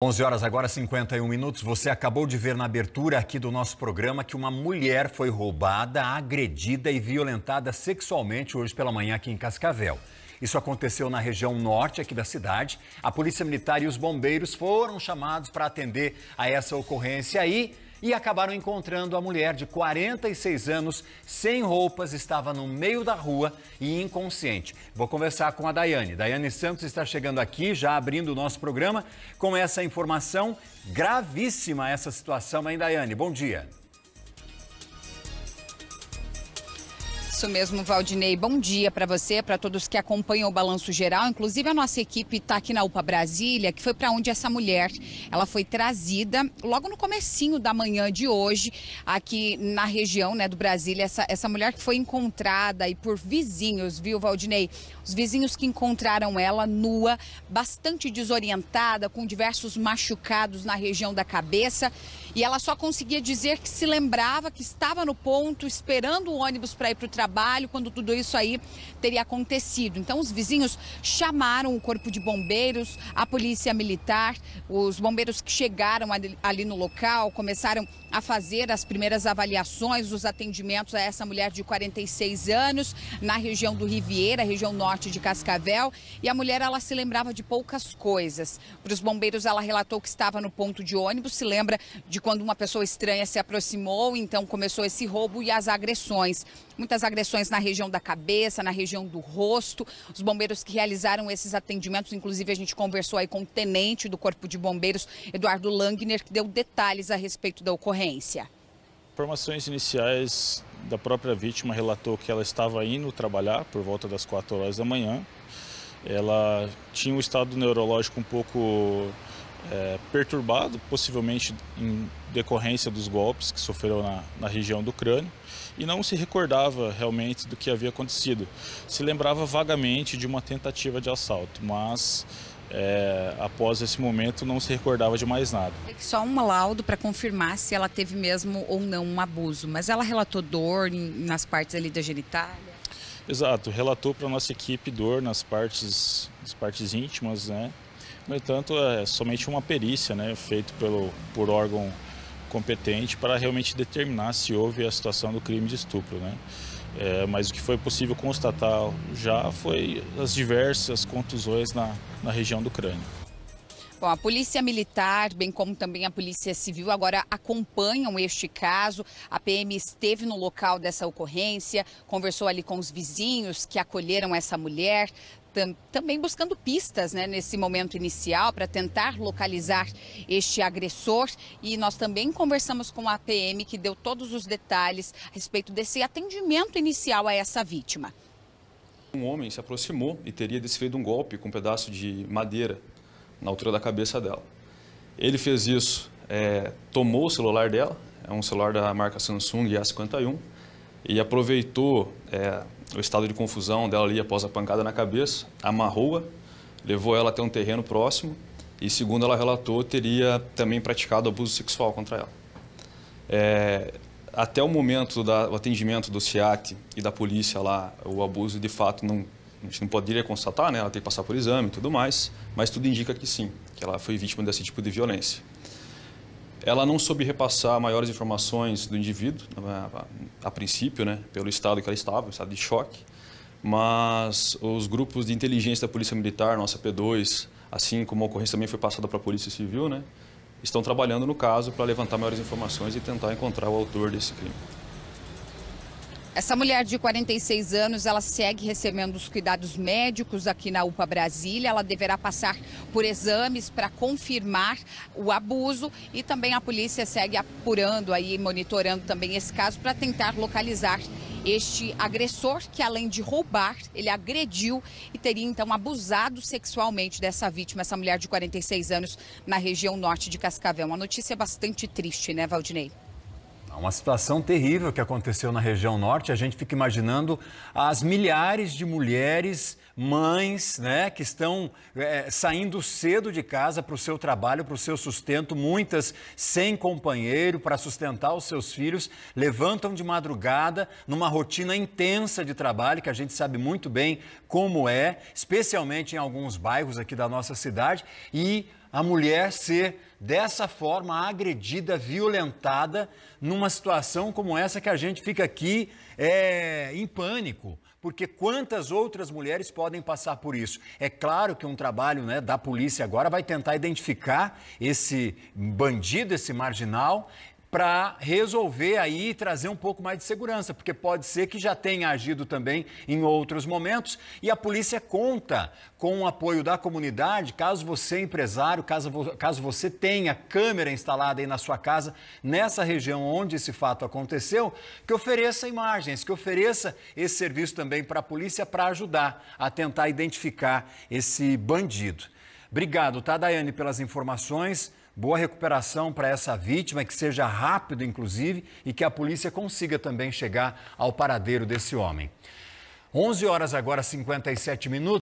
11 horas agora 51 minutos. Você acabou de ver na abertura aqui do nosso programa que uma mulher foi roubada, agredida e violentada sexualmente hoje pela manhã aqui em Cascavel. Isso aconteceu na região norte aqui da cidade. A Polícia Militar e os bombeiros foram chamados para atender a essa ocorrência aí. E e acabaram encontrando a mulher de 46 anos, sem roupas, estava no meio da rua e inconsciente. Vou conversar com a Daiane. Daiane Santos está chegando aqui, já abrindo o nosso programa, com essa informação gravíssima, essa situação, hein, Daiane? Bom dia. Isso mesmo, Valdinei. Bom dia para você, para todos que acompanham o Balanço Geral. Inclusive, a nossa equipe está aqui na UPA Brasília, que foi para onde essa mulher ela foi trazida logo no comecinho da manhã de hoje, aqui na região né, do Brasília. Essa, essa mulher que foi encontrada e por vizinhos, viu, Valdinei? Os vizinhos que encontraram ela nua, bastante desorientada, com diversos machucados na região da cabeça. E ela só conseguia dizer que se lembrava que estava no ponto, esperando o ônibus para ir para o trabalho, quando tudo isso aí teria acontecido. Então, os vizinhos chamaram o corpo de bombeiros, a polícia militar, os bombeiros que chegaram ali no local começaram a fazer as primeiras avaliações, os atendimentos a essa mulher de 46 anos na região do Riviera, região norte de Cascavel, e a mulher ela se lembrava de poucas coisas. Para os bombeiros ela relatou que estava no ponto de ônibus, se lembra de quando uma pessoa estranha se aproximou, então começou esse roubo e as agressões. Muitas agressões na região da cabeça, na região do rosto. Os bombeiros que realizaram esses atendimentos, inclusive a gente conversou aí com o tenente do Corpo de Bombeiros, Eduardo Langner, que deu detalhes a respeito da ocorrência ocorrência. Informações iniciais da própria vítima relatou que ela estava indo trabalhar por volta das 4 horas da manhã. Ela tinha um estado neurológico um pouco é, perturbado, possivelmente em decorrência dos golpes que sofreu na, na região do crânio, e não se recordava realmente do que havia acontecido. Se lembrava vagamente de uma tentativa de assalto, mas é, após esse momento não se recordava de mais nada. É só um laudo para confirmar se ela teve mesmo ou não um abuso, mas ela relatou dor nas partes ali da genitália? Exato, relatou para a nossa equipe dor nas partes, nas partes íntimas, né? No entanto, é somente uma perícia, né, feita pelo, por órgão competente para realmente determinar se houve a situação do crime de estupro, né? É, mas o que foi possível constatar já foi as diversas contusões na, na região do crânio. Bom, a Polícia Militar, bem como também a Polícia Civil, agora acompanham este caso. A PM esteve no local dessa ocorrência, conversou ali com os vizinhos que acolheram essa mulher, também buscando pistas né, nesse momento inicial para tentar localizar este agressor. E nós também conversamos com a PM, que deu todos os detalhes a respeito desse atendimento inicial a essa vítima. Um homem se aproximou e teria desfeito um golpe com um pedaço de madeira na altura da cabeça dela. Ele fez isso, é, tomou o celular dela, é um celular da marca Samsung A51, e aproveitou é, o estado de confusão dela ali após a pancada na cabeça, amarrou-a, levou ela até um terreno próximo e, segundo ela relatou, teria também praticado abuso sexual contra ela. É, até o momento do atendimento do CIAT e da polícia lá, o abuso de fato não, a gente não poderia constatar, né? ela tem que passar por exame e tudo mais, mas tudo indica que sim, que ela foi vítima desse tipo de violência. Ela não soube repassar maiores informações do indivíduo, né, a, a princípio, né, pelo estado que ela estava, estado de choque, mas os grupos de inteligência da Polícia Militar, nossa P2, assim como a ocorrência também foi passada para a Polícia Civil, né, estão trabalhando no caso para levantar maiores informações e tentar encontrar o autor desse crime. Essa mulher de 46 anos, ela segue recebendo os cuidados médicos aqui na UPA Brasília. Ela deverá passar por exames para confirmar o abuso e também a polícia segue apurando aí, monitorando também esse caso para tentar localizar este agressor que além de roubar, ele agrediu e teria então abusado sexualmente dessa vítima, essa mulher de 46 anos, na região norte de Cascavel. Uma notícia bastante triste, né, Valdinei? uma situação terrível que aconteceu na região norte. A gente fica imaginando as milhares de mulheres, mães, né, que estão é, saindo cedo de casa para o seu trabalho, para o seu sustento, muitas sem companheiro para sustentar os seus filhos, levantam de madrugada numa rotina intensa de trabalho que a gente sabe muito bem como é, especialmente em alguns bairros aqui da nossa cidade, e a mulher ser dessa forma agredida, violentada, numa situação como essa que a gente fica aqui é, em pânico. Porque quantas outras mulheres podem passar por isso? É claro que um trabalho né, da polícia agora vai tentar identificar esse bandido, esse marginal, para resolver aí e trazer um pouco mais de segurança, porque pode ser que já tenha agido também em outros momentos e a polícia conta com o apoio da comunidade, caso você empresário, caso, caso você tenha câmera instalada aí na sua casa, nessa região onde esse fato aconteceu, que ofereça imagens, que ofereça esse serviço também para a polícia para ajudar a tentar identificar esse bandido. Obrigado, tá, Daiane, pelas informações. Boa recuperação para essa vítima, que seja rápido, inclusive, e que a polícia consiga também chegar ao paradeiro desse homem. 11 horas agora, 57 minutos.